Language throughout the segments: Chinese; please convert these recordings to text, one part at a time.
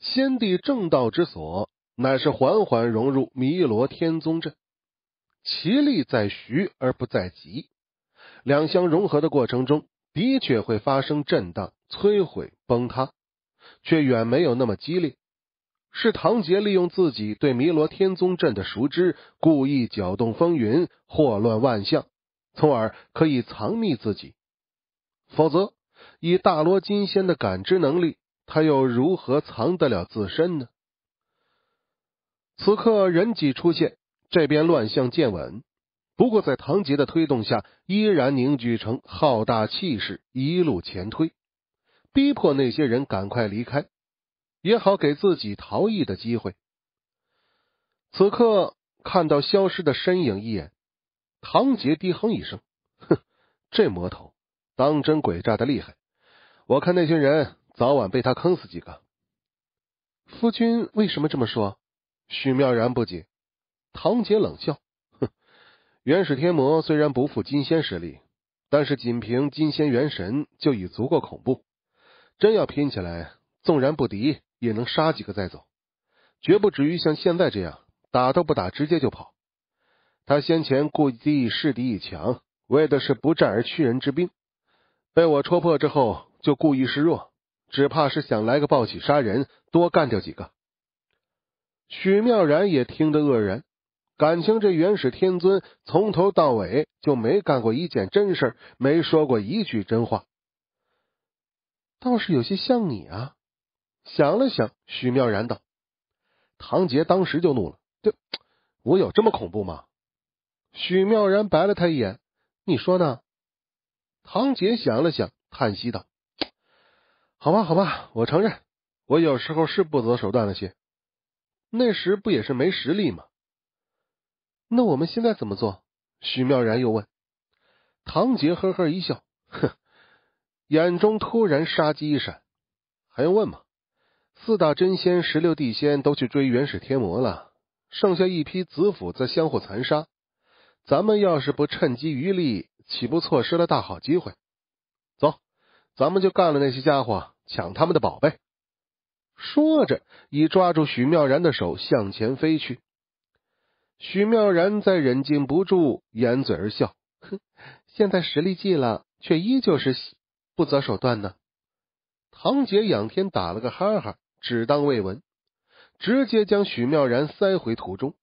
先帝正道之所，乃是缓缓融入弥罗天宗阵，其力在徐而不在急。两相融合的过程中的确会发生震荡、摧毁、崩塌，却远没有那么激烈。是唐杰利用自己对弥罗天宗阵的熟知，故意搅动风云、祸乱万象，从而可以藏匿自己。否则，以大罗金仙的感知能力。他又如何藏得了自身呢？此刻人迹出现，这边乱象渐稳。不过在唐杰的推动下，依然凝聚成浩大气势，一路前推，逼迫那些人赶快离开，也好给自己逃逸的机会。此刻看到消失的身影一眼，唐杰低哼一声：“哼，这魔头当真诡诈的厉害！我看那些人……”早晚被他坑死几个，夫君为什么这么说？许妙然不解，唐杰冷笑：“哼，元始天魔虽然不负金仙实力，但是仅凭金仙元神就已足够恐怖。真要拼起来，纵然不敌，也能杀几个再走，绝不至于像现在这样打都不打，直接就跑。他先前故意势敌一强，为的是不战而屈人之兵，被我戳破之后，就故意示弱。”只怕是想来个暴起杀人，多干掉几个。许妙然也听得愕然，感情这元始天尊从头到尾就没干过一件真事，没说过一句真话，倒是有些像你啊。想了想，许妙然道：“唐杰，当时就怒了，这我有这么恐怖吗？”许妙然白了他一眼，你说呢？唐杰想了想，叹息道。好吧，好吧，我承认，我有时候是不择手段了些。那时不也是没实力吗？那我们现在怎么做？许妙然又问。唐杰呵呵一笑，哼，眼中突然杀机一闪。还用问吗？四大真仙、十六地仙都去追元始天魔了，剩下一批子府在相互残杀。咱们要是不趁机渔利，岂不错失了大好机会？咱们就干了那些家伙，抢他们的宝贝。说着，已抓住许妙然的手向前飞去。许妙然在忍禁不住掩嘴而笑，哼，现在实力济了，却依旧是不择手段呢。唐杰仰天打了个哈哈，只当未闻，直接将许妙然塞回途中。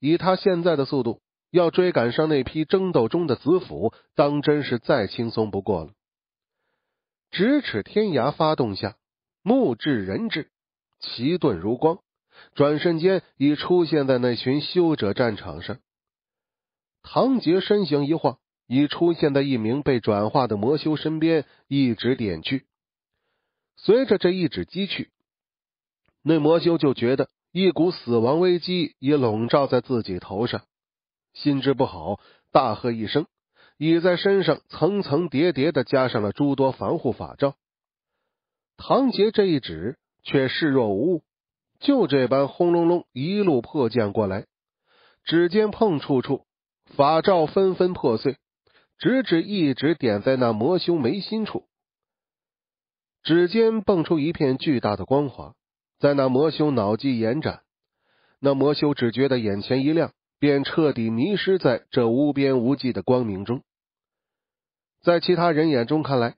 以他现在的速度，要追赶上那批争斗中的子府，当真是再轻松不过了。咫尺天涯，发动下木至人质，奇遁如光，转瞬间已出现在那群修者战场上。唐杰身形一晃，已出现在一名被转化的魔修身边，一指点去。随着这一指击去，那魔修就觉得一股死亡危机已笼罩在自己头上，心知不好，大喝一声。已在身上层层叠叠的加上了诸多防护法罩，唐杰这一指却视若无物，就这般轰隆隆一路破降过来，指尖碰触处，法罩纷纷破碎，直指一指点在那魔修眉心处，指尖蹦出一片巨大的光华，在那魔修脑际延展，那魔修只觉得眼前一亮，便彻底迷失在这无边无际的光明中。在其他人眼中看来，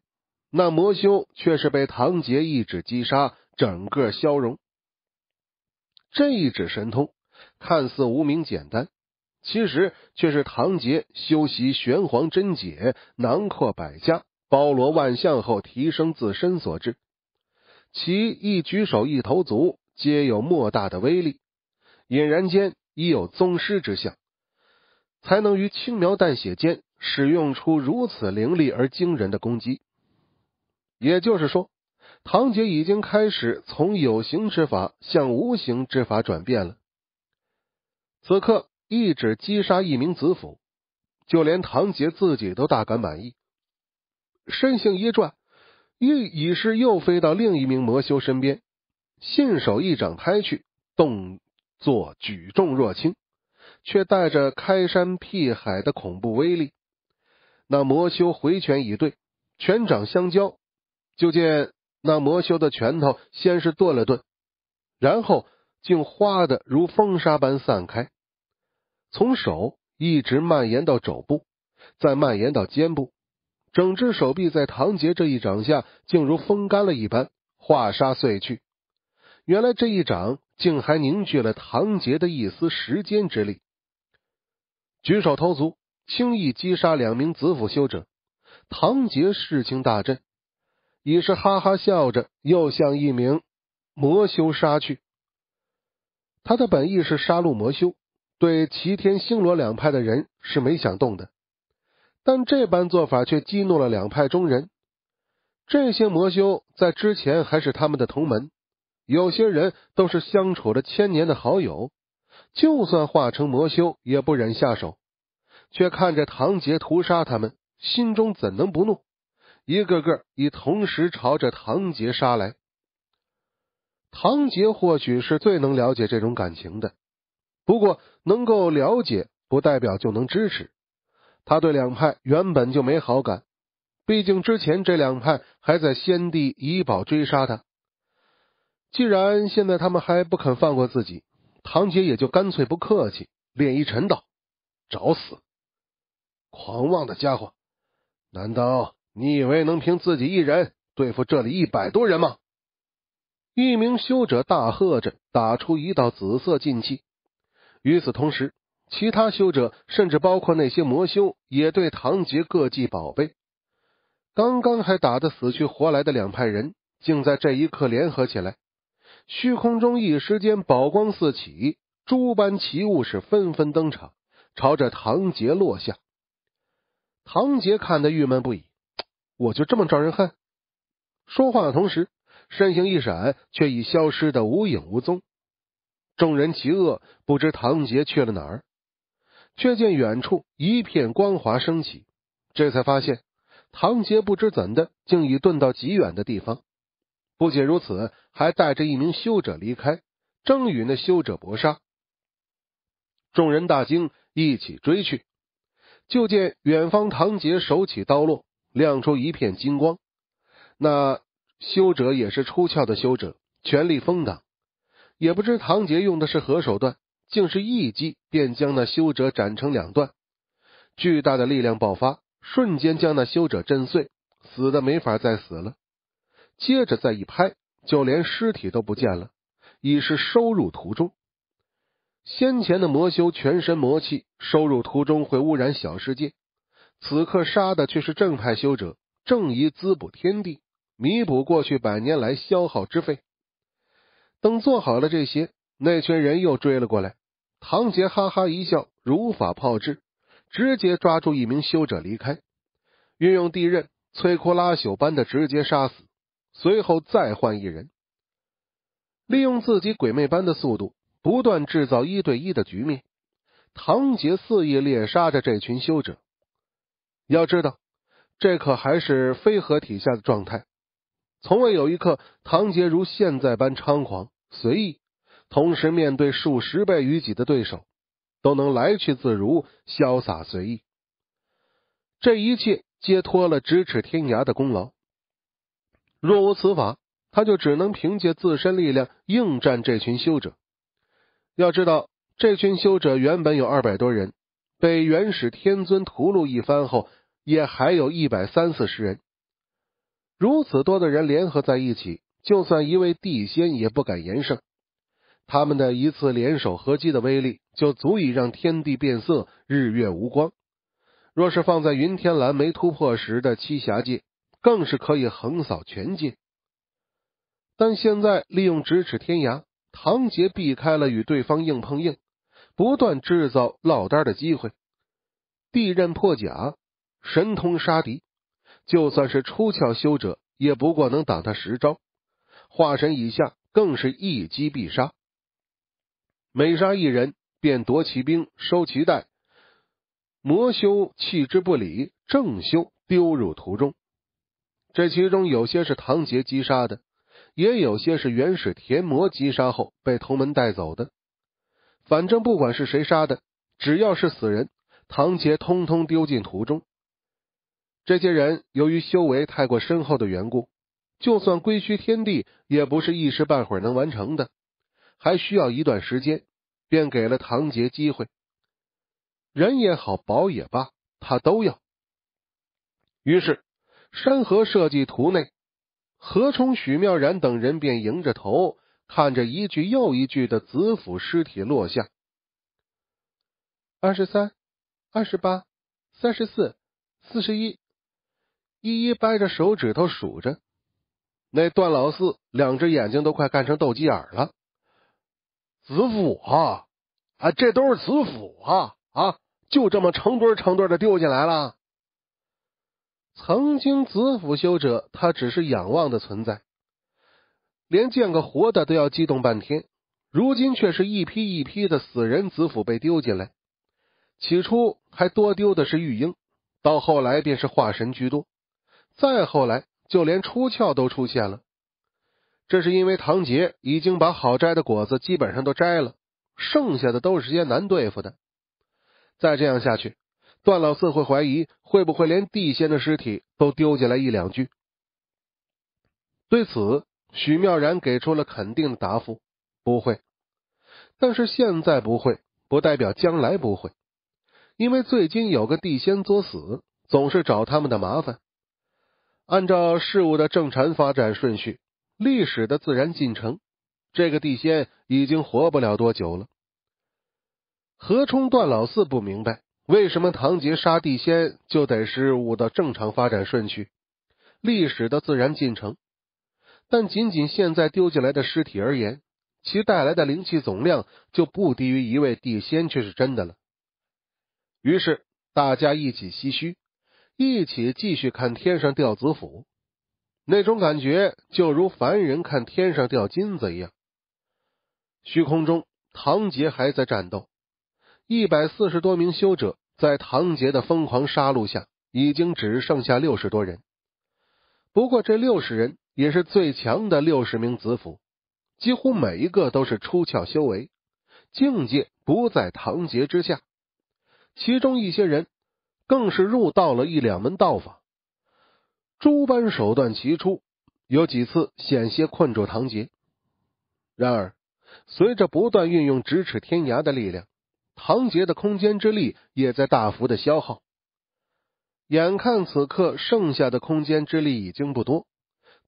那魔修却是被唐杰一指击杀，整个消融。这一指神通看似无名简单，其实却是唐杰修习玄黄真解，囊括百家，包罗万象后提升自身所致。其一举手一投足皆有莫大的威力，俨然间已有宗师之相，才能于轻描淡写间。使用出如此凌厉而惊人的攻击，也就是说，唐杰已经开始从有形之法向无形之法转变了。此刻一指击杀一名子府，就连唐杰自己都大感满意。身形一转，欲，已是又飞到另一名魔修身边，信手一掌拍去，动作举重若轻，却带着开山辟海的恐怖威力。那魔修回拳以对，拳掌相交，就见那魔修的拳头先是顿了顿，然后竟花的如风沙般散开，从手一直蔓延到肘部，再蔓延到肩部，整只手臂在唐杰这一掌下，竟如风干了一般化沙碎去。原来这一掌竟还凝聚了唐杰的一丝时间之力，举手投足。轻易击杀两名紫府修者，唐杰士气大振，已是哈哈笑着，又向一名魔修杀去。他的本意是杀戮魔修，对齐天星罗两派的人是没想动的，但这般做法却激怒了两派中人。这些魔修在之前还是他们的同门，有些人都是相处了千年的好友，就算化成魔修，也不忍下手。却看着唐杰屠杀他们，心中怎能不怒？一个个已同时朝着唐杰杀来。唐杰或许是最能了解这种感情的，不过能够了解不代表就能支持。他对两派原本就没好感，毕竟之前这两派还在先帝遗宝追杀他。既然现在他们还不肯放过自己，唐杰也就干脆不客气。练一沉道：“找死！”狂妄的家伙！难道你以为能凭自己一人对付这里一百多人吗？一名修者大喝着，打出一道紫色禁气。与此同时，其他修者，甚至包括那些魔修，也对唐杰各记宝贝。刚刚还打得死去活来的两派人，竟在这一刻联合起来。虚空中，一时间宝光四起，诸般奇物是纷纷登场，朝着唐杰落下。唐杰看得郁闷不已，我就这么招人恨？说话的同时，身形一闪，却已消失的无影无踪。众人其愕，不知唐杰去了哪儿，却见远处一片光华升起，这才发现唐杰不知怎的，竟已遁到极远的地方。不仅如此，还带着一名修者离开，正与那修者搏杀。众人大惊，一起追去。就见远方唐杰手起刀落，亮出一片金光。那修者也是出窍的修者，全力封挡。也不知唐杰用的是何手段，竟是一击便将那修者斩成两段。巨大的力量爆发，瞬间将那修者震碎，死的没法再死了。接着再一拍，就连尸体都不见了，已是收入途中。先前的魔修全身魔气收入途中会污染小世界，此刻杀的却是正派修者，正仪滋补天地，弥补过去百年来消耗之费。等做好了这些，那群人又追了过来。唐杰哈哈一笑，如法炮制，直接抓住一名修者离开，运用地刃摧枯拉朽般的直接杀死，随后再换一人，利用自己鬼魅般的速度。不断制造一对一的局面，唐杰肆意猎杀着这群修者。要知道，这可还是非合体下的状态，从未有一刻唐杰如现在般猖狂随意。同时面对数十倍于己的对手，都能来去自如，潇洒随意。这一切皆托了咫尺天涯的功劳。若无此法，他就只能凭借自身力量应战这群修者。要知道，这群修者原本有二百多人，被元始天尊屠戮一番后，也还有一百三四十人。如此多的人联合在一起，就算一位地仙也不敢言胜。他们的一次联手合击的威力，就足以让天地变色，日月无光。若是放在云天蓝没突破时的七侠界，更是可以横扫全界。但现在利用咫尺天涯。唐杰避开了与对方硬碰硬，不断制造落单的机会。地刃破甲，神通杀敌，就算是出窍修者，也不过能挡他十招。化神以下，更是一击必杀。每杀一人，便夺其兵，收其带。魔修弃之不理，正修丢入途中。这其中有些是唐杰击杀的。也有些是原始天魔击杀后被同门带走的，反正不管是谁杀的，只要是死人，唐杰通通丢进途中。这些人由于修为太过深厚的缘故，就算归墟天地也不是一时半会儿能完成的，还需要一段时间，便给了唐杰机会。人也好，宝也罢，他都要。于是，山河设计图内。何冲、许妙然等人便迎着头，看着一具又一具的子府尸体落下。二十三、二十八、三十四、四十一，一一掰着手指头数着。那段老四两只眼睛都快干成斗鸡眼了。子府啊，啊，这都是子府啊啊，就这么成堆成堆的丢进来了。曾经子府修者，他只是仰望的存在，连见个活的都要激动半天。如今却是一批一批的死人子府被丢进来，起初还多丢的是玉英，到后来便是化神居多，再后来就连出窍都出现了。这是因为唐杰已经把好摘的果子基本上都摘了，剩下的都是些难对付的。再这样下去……段老四会怀疑，会不会连地仙的尸体都丢进来一两具？对此，许妙然给出了肯定的答复：不会。但是现在不会，不代表将来不会。因为最近有个地仙作死，总是找他们的麻烦。按照事物的正常发展顺序，历史的自然进程，这个地仙已经活不了多久了。何冲、段老四不明白。为什么唐杰杀地仙就得是五的正常发展顺序、历史的自然进程？但仅仅现在丢进来的尸体而言，其带来的灵气总量就不低于一位地仙，却是真的了。于是大家一起唏嘘，一起继续看天上掉紫府，那种感觉就如凡人看天上掉金子一样。虚空中，唐杰还在战斗。一百四十多名修者在唐杰的疯狂杀戮下，已经只剩下六十多人。不过，这六十人也是最强的六十名子府，几乎每一个都是出窍修为，境界不在唐杰之下。其中一些人更是入道了一两门道法，诸般手段齐出，有几次险些困住唐杰。然而，随着不断运用咫尺天涯的力量。唐杰的空间之力也在大幅的消耗，眼看此刻剩下的空间之力已经不多，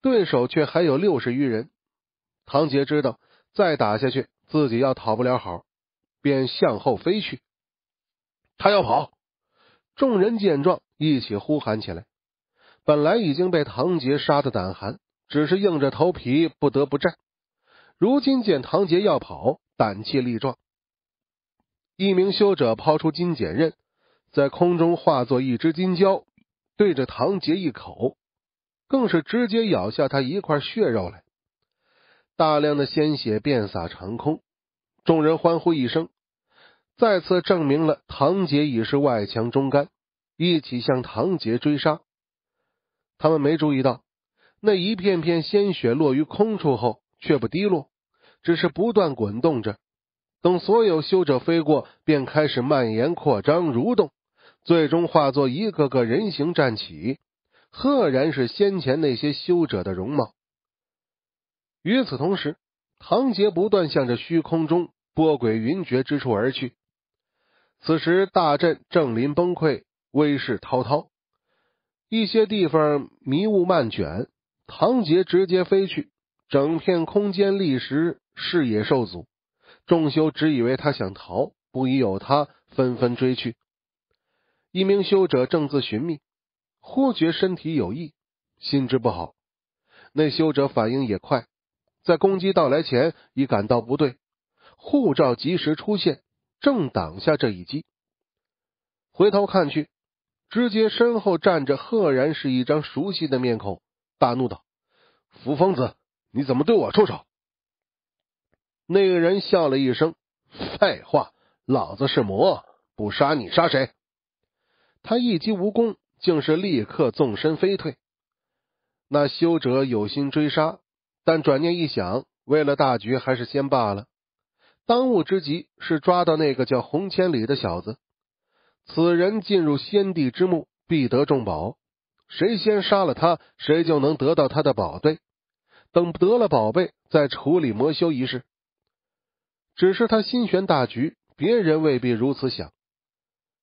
对手却还有六十余人。唐杰知道再打下去自己要讨不了好，便向后飞去。他要跑，众人见状一起呼喊起来。本来已经被唐杰杀的胆寒，只是硬着头皮不得不战。如今见唐杰要跑，胆气力壮。一名修者抛出金剪刃，在空中化作一只金蛟，对着唐杰一口，更是直接咬下他一块血肉来。大量的鲜血遍洒长空，众人欢呼一声，再次证明了唐杰已是外强中干。一起向唐杰追杀，他们没注意到那一片片鲜血落于空处后却不滴落，只是不断滚动着。等所有修者飞过，便开始蔓延、扩张、蠕动，最终化作一个个人形站起，赫然是先前那些修者的容貌。与此同时，唐杰不断向着虚空中波诡云谲之处而去。此时大阵正临崩溃，威势滔滔，一些地方迷雾漫卷。唐杰直接飞去，整片空间立时视野受阻。众修只以为他想逃，不疑有他，纷纷追去。一名修者正自寻觅，忽觉身体有异，心知不好。那修者反应也快，在攻击到来前已感到不对，护罩及时出现，正挡下这一击。回头看去，直接身后站着，赫然是一张熟悉的面孔，大怒道：“扶风子，你怎么对我出手？”那个人笑了一声：“废话，老子是魔，不杀你杀谁？”他一击无功，竟是立刻纵身飞退。那修者有心追杀，但转念一想，为了大局，还是先罢了。当务之急是抓到那个叫洪千里的小子。此人进入先帝之墓，必得重宝。谁先杀了他，谁就能得到他的宝贝。等得了宝贝，再处理魔修一事。只是他心悬大局，别人未必如此想。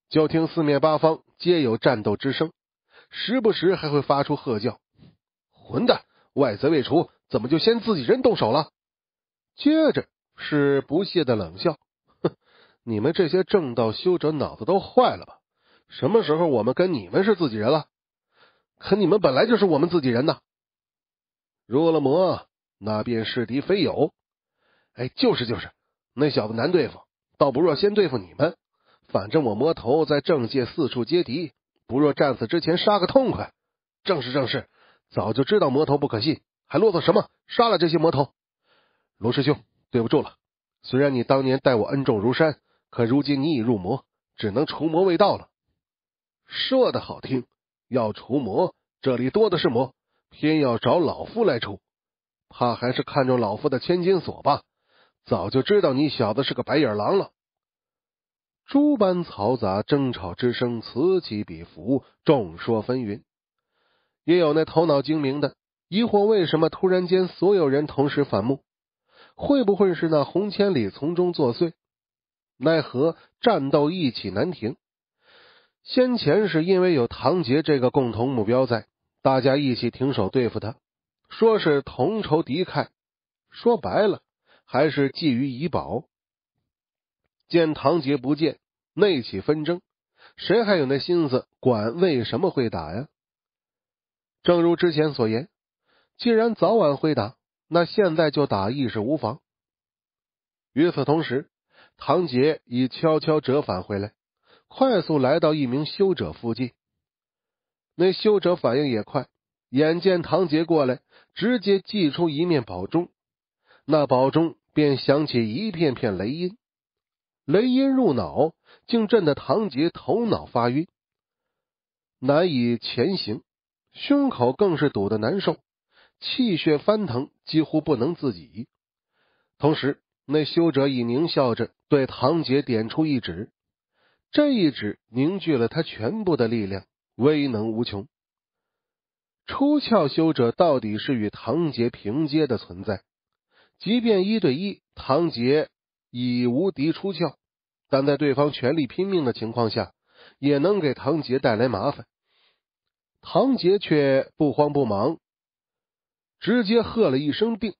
就听四面八方皆有战斗之声，时不时还会发出喝叫：“混蛋！外贼未除，怎么就先自己人动手了？”接着是不屑的冷笑：“哼，你们这些正道修者脑子都坏了吧？什么时候我们跟你们是自己人了？可你们本来就是我们自己人呐！入了魔，那便是敌非友。哎，就是就是。”那小子难对付，倒不若先对付你们。反正我魔头在政界四处接敌，不若战死之前杀个痛快。正是正是，早就知道魔头不可信，还啰嗦什么？杀了这些魔头，罗师兄，对不住了。虽然你当年待我恩重如山，可如今你已入魔，只能除魔未到了。说的好听，要除魔，这里多的是魔，偏要找老夫来除，怕还是看中老夫的千金锁吧。早就知道你小子是个白眼狼了。诸般嘈杂争吵之声此起彼伏，众说纷纭。也有那头脑精明的疑惑：为什么突然间所有人同时反目？会不会是那洪千里从中作祟？奈何战斗一起难停。先前是因为有唐杰这个共同目标在，大家一起停手对付他，说是同仇敌忾。说白了。还是觊觎遗宝。见唐杰不见，内起纷争，谁还有那心思管为什么会打呀？正如之前所言，既然早晚会打，那现在就打亦是无妨。与此同时，唐杰已悄悄折返回来，快速来到一名修者附近。那修者反应也快，眼见唐杰过来，直接祭出一面宝钟。那宝钟。便响起一片片雷音，雷音入脑，竟震得唐杰头脑发晕，难以前行，胸口更是堵得难受，气血翻腾，几乎不能自己。同时，那修者已狞笑着对唐杰点出一指，这一指凝聚了他全部的力量，威能无穷。出窍修者到底是与唐杰平阶的存在。即便一对一，唐杰已无敌出鞘，但在对方全力拼命的情况下，也能给唐杰带来麻烦。唐杰却不慌不忙，直接喝了一声“病”，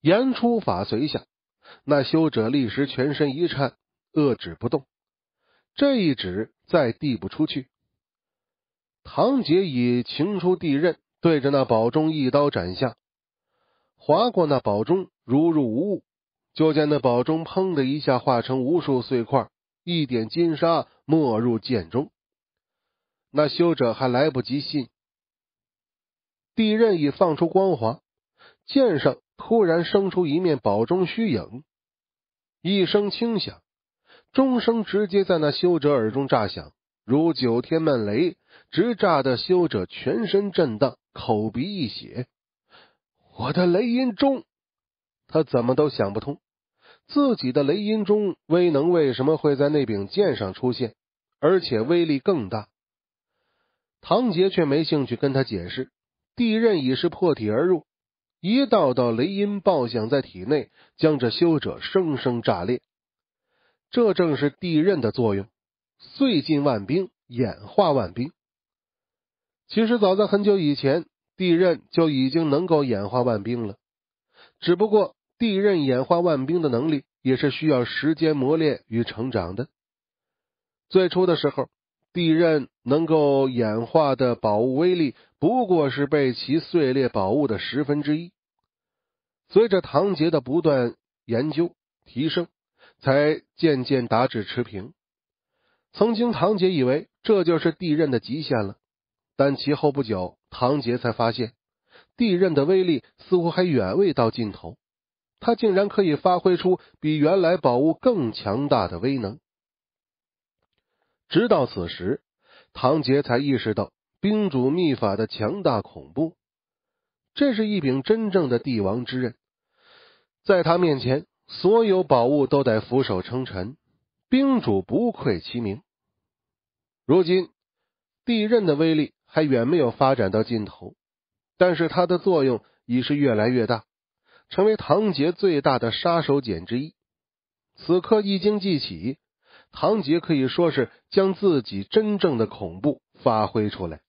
言出法随下，那修者立时全身一颤，遏止不动。这一指再递不出去，唐杰已情出地刃，对着那宝钟一刀斩下。划过那宝钟，如入无物。就见那宝钟砰的一下化成无数碎块，一点金沙没入剑中。那修者还来不及信，地刃已放出光华，剑上突然生出一面宝钟虚影。一声轻响，钟声直接在那修者耳中炸响，如九天闷雷，直炸的修者全身震荡，口鼻溢血。我的雷音钟，他怎么都想不通，自己的雷音钟威能为什么会在那柄剑上出现，而且威力更大。唐杰却没兴趣跟他解释，地刃已是破体而入，一道道雷音爆响在体内，将这修者生生炸裂。这正是地刃的作用，碎尽万兵，演化万兵。其实，早在很久以前。地刃就已经能够演化万兵了，只不过地刃演化万兵的能力也是需要时间磨练与成长的。最初的时候，地刃能够演化的宝物威力不过是被其碎裂宝物的十分之一。随着唐杰的不断研究提升，才渐渐达至持平。曾经唐杰以为这就是地刃的极限了，但其后不久。唐杰才发现，地刃的威力似乎还远未到尽头，他竟然可以发挥出比原来宝物更强大的威能。直到此时，唐杰才意识到冰主秘法的强大恐怖。这是一柄真正的帝王之刃，在他面前，所有宝物都得俯首称臣。冰主不愧其名。如今，地刃的威力。还远没有发展到尽头，但是它的作用已是越来越大，成为唐杰最大的杀手锏之一。此刻一经记起，唐杰可以说是将自己真正的恐怖发挥出来。